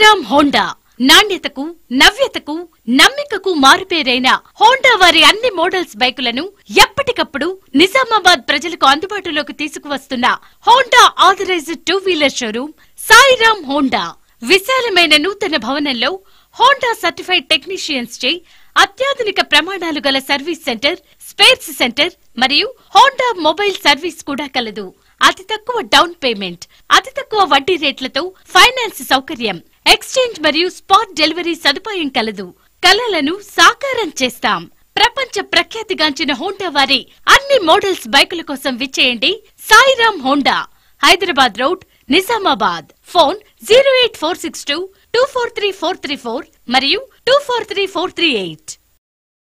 Sriram Honda నాణ్యతకు నవ్యతకు నమ్మికకు మారుపేరైన Honda వారి అన్ని మోడల్స్ బైకులను ఎప్పటికప్పుడు నిజామాబాద్ ప్రజలకు అందుబాటులోకి తీసుకువస్తున్న Honda authorized two wheeler showroom Sairam Honda విశాలమైన నూతన భవనంలో హోండా సర్టిఫైడ్ టెక్నీషియన్స్ చే అత్యాధునిక ప్రమాణాలు గల సర్వీస్ సెంటర్ స్పేర్స్ సెంటర్ మరియు హోండా మొబైల్ సర్వీస్ కూడా కలదు అతి తక్కువ డౌన్ పేమెంట్ అతి తక్కువ వడ్డీ రేట్లతో ఫైనాన్స్ సౌకర్యం ఎక్స్చేంజ్ మరియు స్పాట్ డెలివరీ సదుపాయం కలదు కలలను సాకారం చేస్తాం ప్రపంచ ప్రఖ్యాతిగాంచిన హోండా వారి అన్ని మోడల్స్ బైకుల కోసం విచ్చేయండి Sairam Honda Hyderabad road Nizamabad phone zero eight four six two two four three four three four మరియు two four three four three eight